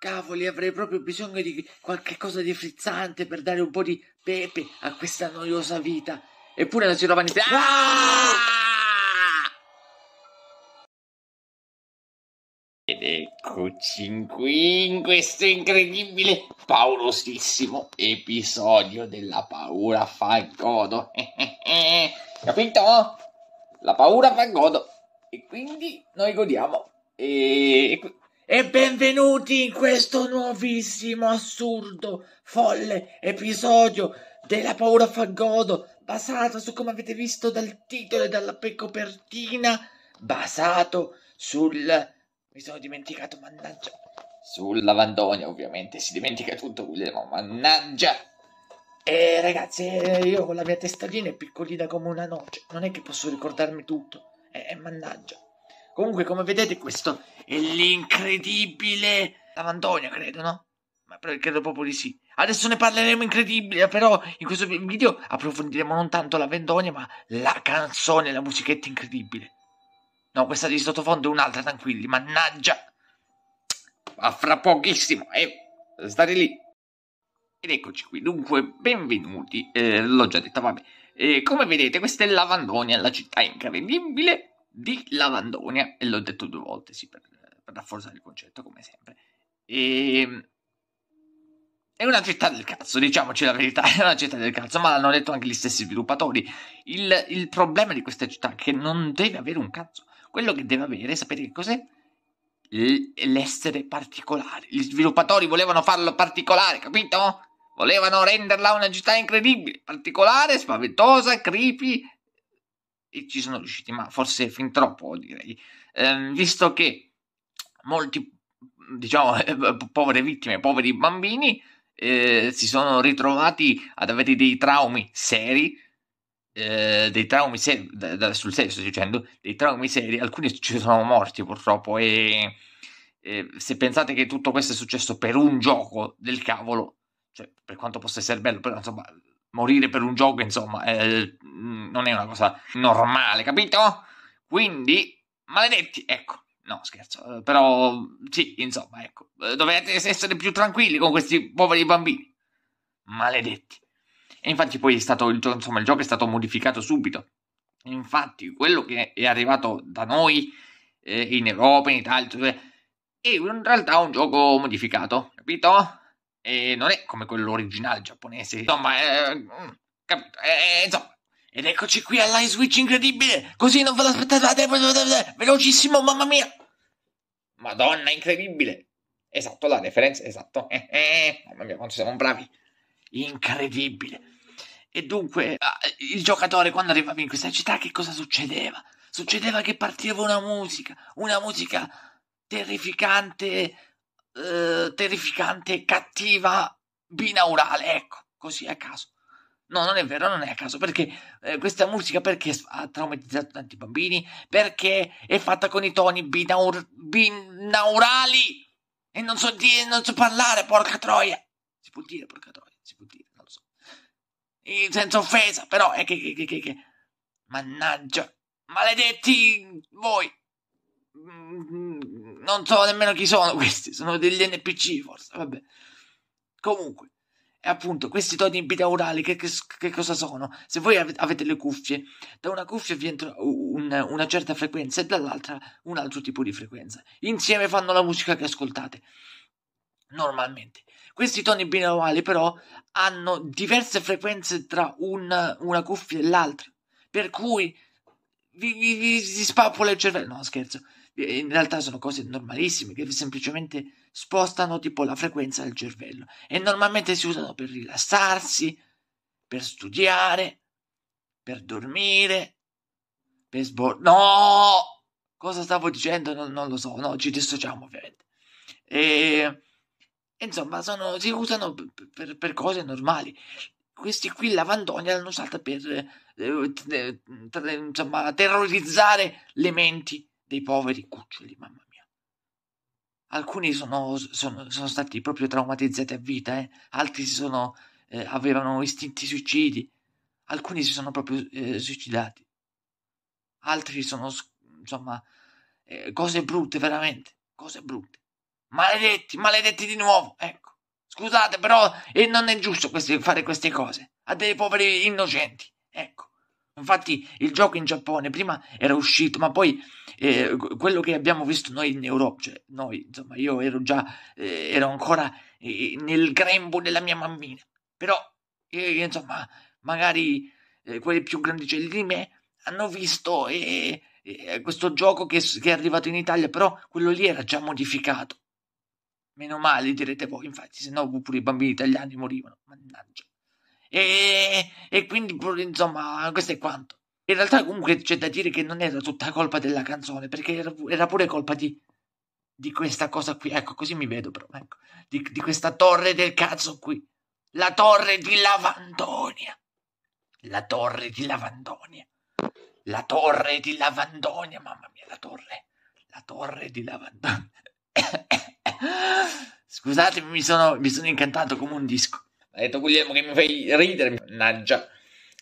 Cavoli, avrei proprio bisogno di qualche cosa di frizzante per dare un po' di pepe a questa noiosa vita. Eppure non si trova niente. Ah! Ed eccoci qui in questo incredibile, paurosissimo episodio della paura fa il godo. Capito? La paura fa il godo. E quindi noi godiamo. E e benvenuti in questo nuovissimo, assurdo, folle episodio della paura fangodo basato su come avete visto dal titolo e dalla copertina, basato sul... mi sono dimenticato, mannaggia, sulla lavandonia ovviamente, si dimentica tutto Guglielmo, mannaggia! E ragazzi, io con la mia testagina è piccolina come una noce, non è che posso ricordarmi tutto, e mannaggia. Comunque, come vedete, questo è l'incredibile Lavandonia, credo, no? Ma credo proprio di sì. Adesso ne parleremo incredibile, però in questo video approfondiremo non tanto la vendogna, ma la canzone, la musichetta incredibile. No, questa di sottofondo è un'altra, tranquilli, mannaggia. Ma fra pochissimo, eh, state lì. Ed eccoci qui, dunque, benvenuti, eh, l'ho già detto, vabbè. Eh, come vedete, questa è Lavandonia, la città incredibile, di Lavandonia, e l'ho detto due volte, sì, per, per rafforzare il concetto, come sempre. E... Ehm, è una città del cazzo, diciamoci la verità, è una città del cazzo, ma l'hanno detto anche gli stessi sviluppatori. Il, il problema di questa città è che non deve avere un cazzo. Quello che deve avere, sapete che cos'è? l'essere particolare. Gli sviluppatori volevano farlo particolare, capito? Volevano renderla una città incredibile, particolare, spaventosa, creepy, e ci sono riusciti, ma forse fin troppo direi, eh, visto che molti, diciamo, povere vittime, poveri bambini, eh, si sono ritrovati ad avere dei traumi seri, eh, dei traumi seri, da, da, sul serio sto dicendo, dei traumi seri, alcuni ci sono morti purtroppo e, e se pensate che tutto questo è successo per un gioco del cavolo, cioè per quanto possa essere bello, però insomma morire per un gioco, insomma, eh, non è una cosa normale, capito? Quindi, maledetti, ecco. No, scherzo, eh, però sì, insomma, ecco, eh, dovete essere più tranquilli con questi poveri bambini. Maledetti. E infatti poi è stato, il, insomma, il gioco è stato modificato subito. Infatti, quello che è arrivato da noi, eh, in Europa, in Italia, cioè, è in realtà un gioco modificato, capito? E non è come quello originale giapponese. Insomma, è, eh, è, mm, eh, insomma. Ed eccoci qui all'I Switch incredibile. Così non ve l'aspettate. Eh, velocissimo, mamma mia. Madonna, incredibile. Esatto, la referenza, esatto. Eh, eh, mamma mia, quanto siamo bravi. Incredibile. E dunque, ah, il giocatore quando arrivava in questa città, che cosa succedeva? Succedeva che partiva una musica, una musica terrificante, eh, terrificante, cattiva, binaurale, ecco, così a caso. No, non è vero, non è a caso, perché eh, questa musica perché ha traumatizzato tanti bambini, perché è fatta con i toni binaur- binaurali e non so dire, non so parlare, porca troia. Si può dire porca troia, si può dire, non lo so. In senza offesa, però è che, che, che, che. Mannaggia, maledetti voi. Mm-hmm non so nemmeno chi sono questi, sono degli NPC forse, vabbè. Comunque, e appunto, questi toni binaurali, che, che, che, cosa sono? Se voi avete le cuffie, da una cuffia vi entra un, una certa frequenza e dall'altra un altro tipo di frequenza. Insieme fanno la musica che ascoltate, normalmente. Questi toni binaurali però hanno diverse frequenze tra un, una cuffia e l'altra, per cui vi, vi, vi si spappola il cervello. No, scherzo. Eh, in realtà sono cose normalissime che semplicemente spostano tipo la frequenza del cervello e normalmente si usano per rilassarsi, per studiare, per dormire, per sbor... No! Cosa stavo dicendo? Non, non, lo so, no, ci dissociamo ovviamente. E, insomma, sono, si usano per, per, cose normali questi qui la l'hanno usata per eh, eh insomma, terrorizzare le menti dei poveri cuccioli, mamma mia. Alcuni sono, sono, sono stati proprio traumatizzati a vita, eh? altri sono, eh, avevano istinti suicidi, alcuni si sono proprio eh, suicidati, altri sono, insomma, eh, cose brutte veramente, cose brutte. Maledetti, maledetti di nuovo, ecco. Scusate, però e non è giusto queste, fare queste cose a dei poveri innocenti. Infatti il gioco in Giappone prima era uscito, ma poi eh, quello che abbiamo visto noi in Europa, cioè noi, insomma, io ero già, eh, ero ancora eh, nel grembo della mia mammina, però, insomma, magari eh, quelli più grandicelli cioè, di me hanno visto eh, eh, questo gioco che, che è arrivato in Italia, però quello lì era già modificato. Meno male, direte voi, infatti, se no pure i bambini italiani morivano, mannaggia. E, e quindi, insomma, questo è quanto. In realtà, comunque, c'è da dire che non era tutta colpa della canzone, perché era, era pure colpa di, di, questa cosa qui. Ecco, così mi vedo, però, ecco. Di, di questa torre del cazzo qui. La torre di Lavandonia. La torre di Lavandonia. La torre di Lavandonia, mamma mia, la torre. La torre di Lavandonia. Scusatemi, mi sono, mi sono incantato come un disco. Ha detto Guglielmo che mi fai ridere, mannaggia.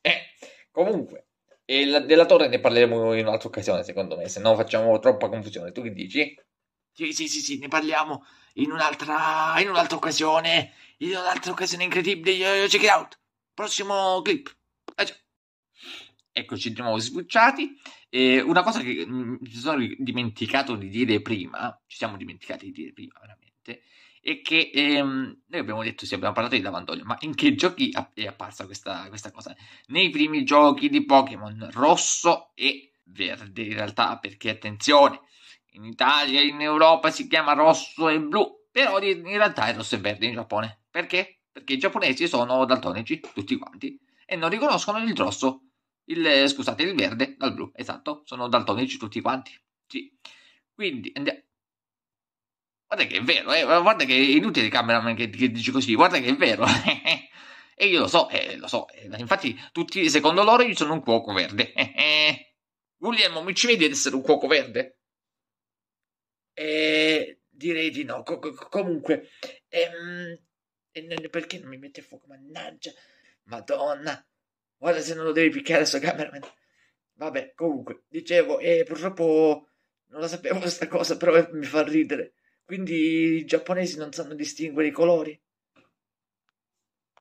Eh, comunque, la, della torre ne parleremo in un'altra occasione, secondo me, se no facciamo troppa confusione. Tu che dici? Sì, sì, sì, sì, ne parliamo in un'altra, in un'altra occasione, in un'altra occasione incredibile. check it out. Prossimo clip. Eh, Eccoci di nuovo sbucciati. Eh, una cosa che mm, mi sono dimenticato di dire prima, ci siamo dimenticati di dire prima veramente, e che ehm, noi abbiamo detto, sì, abbiamo parlato di Lavandoglio, ma in che giochi è apparsa questa, questa cosa? Nei primi giochi di Pokémon rosso e verde, in realtà, perché attenzione, in Italia e in Europa si chiama rosso e blu, però in realtà è rosso e verde in Giappone. Perché? Perché i giapponesi sono daltonici, tutti quanti, e non riconoscono il rosso, il, scusate, il verde dal blu, esatto, sono daltonici tutti quanti. Sì. Quindi andiamo guarda che è vero, eh, guarda che è inutile il cameraman che, che dice così, guarda che è vero. e io lo so, eh, lo so, eh, infatti tutti, secondo loro io sono un cuoco verde. Guglielmo, mi ci vedi ad essere un cuoco verde? Eh, direi di no, co- co- comunque, ehm, perché non mi mette a fuoco, mannaggia, madonna, guarda se non lo devi picchiare sto cameraman. Vabbè, comunque, dicevo, eh, purtroppo non la sapevo questa cosa, però mi fa ridere. Quindi i giapponesi non sanno distinguere i colori.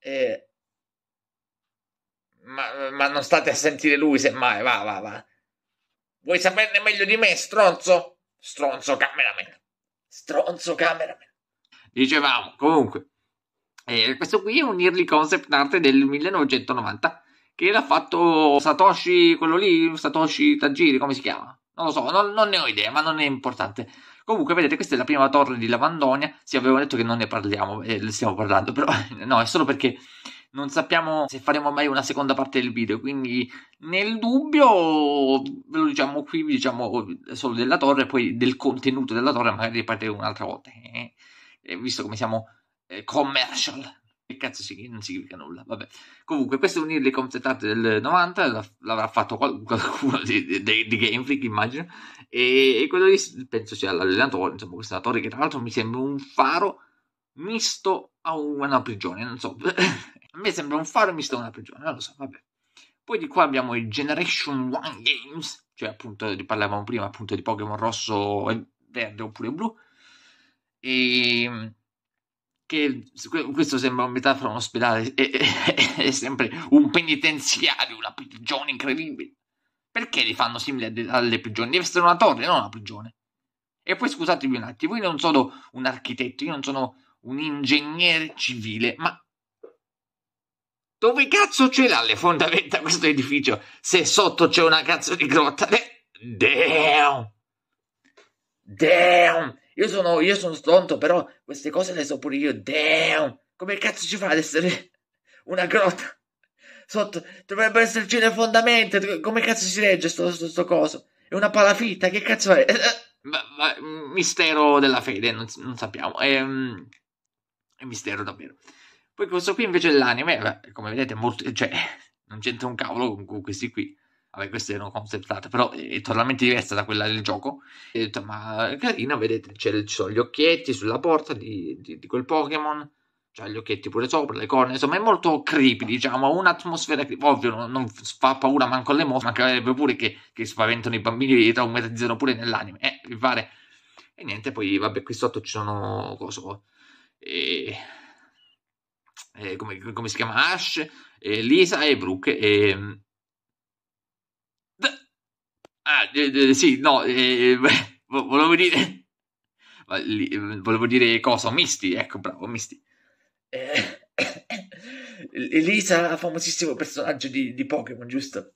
Eh, ma, ma, non state a sentire lui, semmai, va, va, va. Vuoi saperne meglio di me, stronzo? Stronzo cameraman. Stronzo cameraman. Dicevamo, comunque. Eh, questo qui è un early concept art del 1990 che l'ha fatto Satoshi, quello lì, Satoshi Tajiri, come si chiama? Non lo so, non, non ne ho idea, ma non è importante. Comunque, vedete, questa è la prima torre di Lavandonia. Sì, avevo detto che non ne parliamo, eh, stiamo parlando, però no, è solo perché non sappiamo se faremo mai una seconda parte del video, quindi nel dubbio ve lo diciamo qui, vi diciamo solo della torre, poi del contenuto della torre magari ne parleremo un'altra volta, eh, eh visto come siamo eh, commercial. Che cazzo si, non significa nulla. Vabbè. Comunque, queste unirle completate del 90 l'avrà fatto qualcuno di, di, di Game Freak, immagino. E, e, quello lì penso sia l'allenatore. Insomma, questo allenatore che tra l'altro mi sembra un faro misto a una prigione. Non so. a me sembra un faro misto a una prigione. Non lo so, vabbè. Poi di qua abbiamo il Generation One Games, cioè appunto parlavamo prima appunto di Pokémon rosso e verde oppure blu. E ehm, che questo sembra un metafora un ospedale, è, è, è, sempre un penitenziario, una prigione incredibile. Perché li fanno simili alle prigioni? Deve essere una torre, non una prigione. E poi scusatemi un attimo, io non sono un architetto, io non sono un ingegnere civile, ma dove cazzo ce l'ha le fondamenta questo edificio se sotto c'è una cazzo di grotta? Damn! Damn! Io sono, io sono stronto, però queste cose le so pure io. Damn! Come cazzo ci fa ad essere una grotta? Sotto dovrebbe esserci le fondamenta. Come cazzo si legge sto, sto, sto coso? È una palafitta, che cazzo è? Mm, mistero della fede, non, non sappiamo. È, mm, è, mistero davvero. Poi questo qui invece è l'anime, come vedete, molto, cioè, non c'entra un cavolo con questi qui. Vabbè, queste erano concept art, però eh, è totalmente diversa da quella del gioco. E ho detto, ma carino, vedete, ci sono gli occhietti sulla porta di, di, di quel Pokémon. c'ha gli occhietti pure sopra, le corna, insomma, è molto creepy, diciamo, ha un'atmosfera creepy. Ovvio, non, non, fa paura manco alle mosse, mancherebbe pure che, che, spaventano i bambini e traumatizzano pure nell'anime. Eh, mi pare. E niente, poi, vabbè, qui sotto ci sono... cosa, e... e come, come, si chiama? Ash, e Lisa e Brooke e Ah, eh, eh, sì, no, eh, volevo dire... Volevo dire cosa? Misti, ecco, bravo, Misti. Elisa, famosissimo personaggio di, di Pokémon, giusto?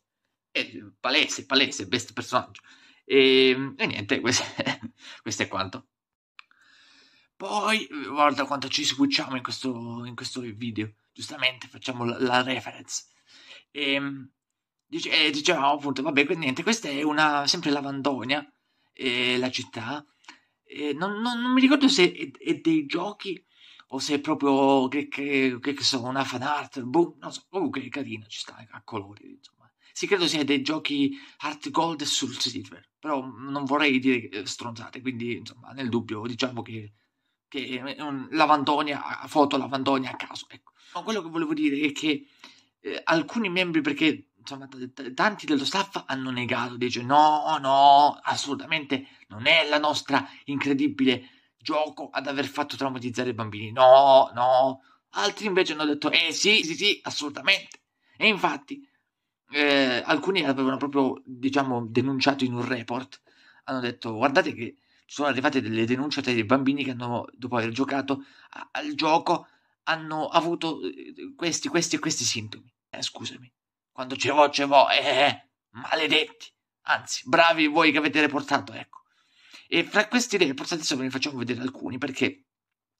Eh, palese, palese, best personaggio. E, e niente, questo è, quanto. Poi, guarda quanto ci sguicciamo in questo, in questo video. Giustamente, facciamo la, la reference. E, ehm, Dice, e eh, dicevamo appunto, vabbè, niente, questa è una, sempre Lavandonia, eh, la città. Eh, non, non, non, mi ricordo se è, è, dei giochi o se è proprio, che, che, che so, una fan art, boh, non so, comunque è carina, ci sta, a colori, insomma. Sì, credo sia dei giochi Art Gold sul Silver, però non vorrei dire eh, stronzate, quindi, insomma, nel dubbio diciamo che, che è un Lavandonia, foto Lavandonia a caso, ecco. Ma quello che volevo dire è che eh, alcuni membri, perché insomma, tanti dello staff hanno negato, dice no, no, assolutamente non è la nostra incredibile gioco ad aver fatto traumatizzare i bambini, no, no. Altri invece hanno detto eh sì, sì, sì, assolutamente. E infatti eh, alcuni avevano proprio, diciamo, denunciato in un report, hanno detto guardate che ci sono arrivate delle denunce tra i bambini che hanno, dopo aver giocato a- al gioco, hanno avuto eh, questi, questi e questi sintomi. Eh, scusami, quando ce vo, ce vo, eh, eh, eh, maledetti. Anzi, bravi voi che avete reportato, ecco. E fra questi report, adesso ve ne facciamo vedere alcuni, perché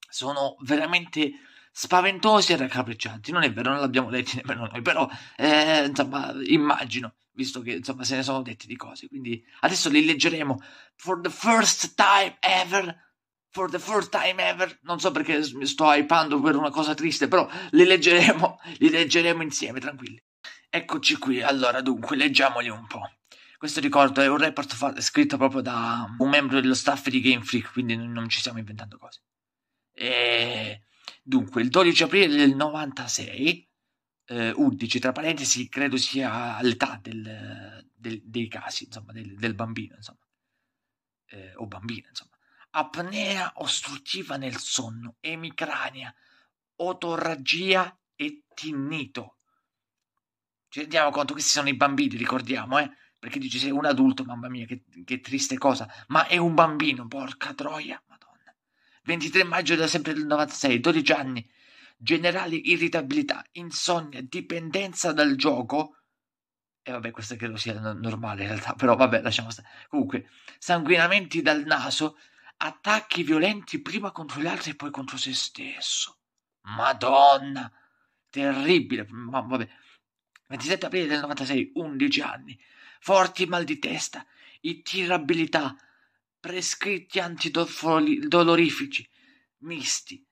sono veramente spaventosi e raccapriccianti. Non è vero, non l'abbiamo detto nemmeno noi, però, eh, insomma, immagino, visto che, insomma, se ne sono detti di cose. Quindi, adesso li leggeremo. For the first time ever for the first time ever. Non so perché mi sto hypando per una cosa triste, però li leggeremo, li leggeremo insieme, tranquilli. Eccoci qui, allora dunque, leggiamoli un po'. Questo ricordo è un report fa- scritto proprio da un membro dello staff di Game Freak, quindi non ci stiamo inventando cose. E... Dunque, il 12 aprile del 96, eh, 11 tra parentesi, credo sia l'età del, del, dei casi, insomma, del, del bambino, insomma, eh, o bambina, insomma. Apnea ostruttiva nel sonno, emicrania, otorragia e tinnito ci rendiamo conto, questi sono i bambini, ricordiamo, eh? Perché dici sei un adulto, mamma mia, che, che triste cosa, ma è un bambino, porca troia, madonna. 23 maggio da sempre del 96, 12 anni, generale irritabilità, insonnia, dipendenza dal gioco. E vabbè, questo credo sia normale in realtà, però vabbè, lasciamo stare. Comunque, sanguinamenti dal naso, attacchi violenti prima contro gli altri e poi contro se stesso. Madonna, terribile, ma vabbè. 27 aprile del 96, 11 anni, forti mal di testa, ittirabilità, prescritti antidolorifici, misti.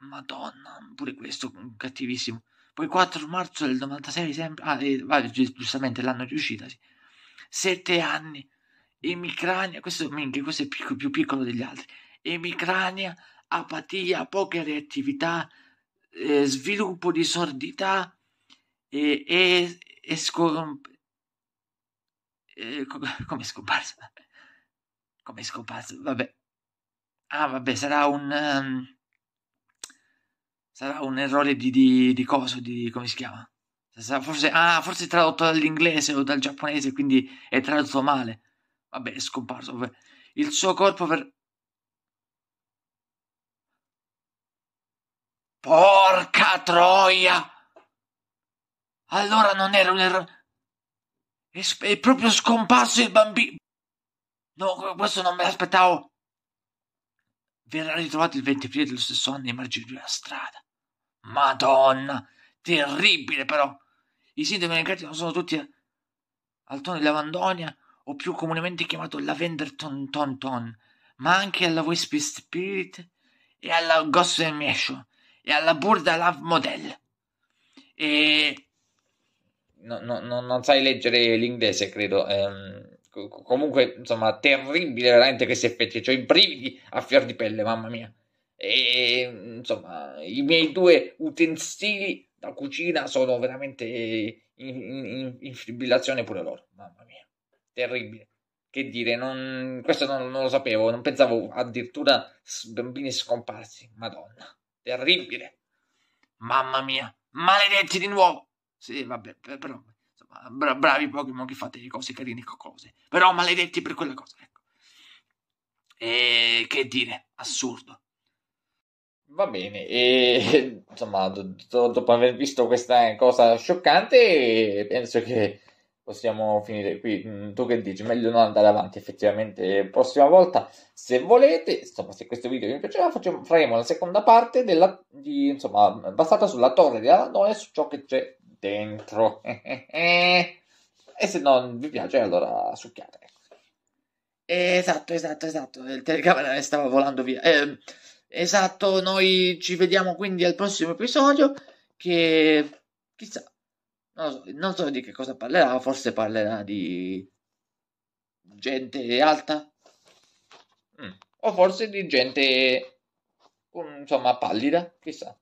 Madonna, pure questo cattivissimo. Poi 4 marzo del 96, sempre, ah, eh, vale, giustamente l'anno di uscita, sì. 7 anni, emicrania, questo, minchia, questo è più, più piccolo degli altri, emicrania, apatia, poca reattività, eh, sviluppo di sordità, e, e, e, scom... e come è scomparso? Come è scomparso? Vabbè. Ah, vabbè, sarà un... Um... sarà un errore di, di, di coso, di... come si chiama? Forse, ah, forse è tradotto dall'inglese o dal giapponese, quindi è tradotto male. Vabbè, è scomparso. Vabbè. Il suo corpo per... Porca troia! Allora non era un errore. È, proprio scomparso il bambino. No, questo non me l'aspettavo. Verrà ritrovato il 20 aprile dello stesso anno nei margini di una strada. Madonna, terribile però. I sintomi elencati non sono tutti al tono di lavandonia o più comunemente chiamato lavender ton ton ton, ma anche alla wispy spirit e alla ghost animation e alla burda love model. E no, no, non sai leggere l'inglese, credo. Ehm, comunque, insomma, terribile veramente questi effetti. Cioè, i brividi a fior di pelle, mamma mia. E, insomma, i miei due utensili da cucina sono veramente in, in, in fibrillazione pure loro. Mamma mia, terribile. Che dire, non, questo non, non lo sapevo, non pensavo addirittura bambini scomparsi. Madonna, terribile. Mamma mia, maledetti di nuovo. Sì, vabbè, però insomma, bra- bravi Pokémon che fate le cose carine cose, però maledetti per quella cosa, ecco. E che dire, assurdo. Va bene, e insomma, do- do- dopo aver visto questa cosa scioccante, penso che possiamo finire qui. Mm, tu che dici? Meglio non andare avanti effettivamente. Prossima volta, se volete, insomma, se questo video vi piaceva, facciamo, faremo la seconda parte della, di, insomma, basata sulla torre di Aladone e su ciò che c'è dentro. e se non vi piace, allora succhiate. Esatto, esatto, esatto. Il telecamera stava volando via. Eh, esatto, noi ci vediamo quindi al prossimo episodio. Che chissà, non so, non so di che cosa parlerà. Forse parlerà di gente alta. Mm. O forse di gente, mm, insomma, pallida. Chissà.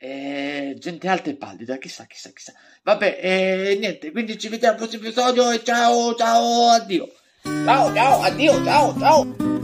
Eh, gente alta e pallida, chissà, chissà, chissà. Vabbè, eh, niente, quindi ci vediamo al prossimo episodio e ciao, ciao, addio. Ciao, ciao, addio, ciao, ciao.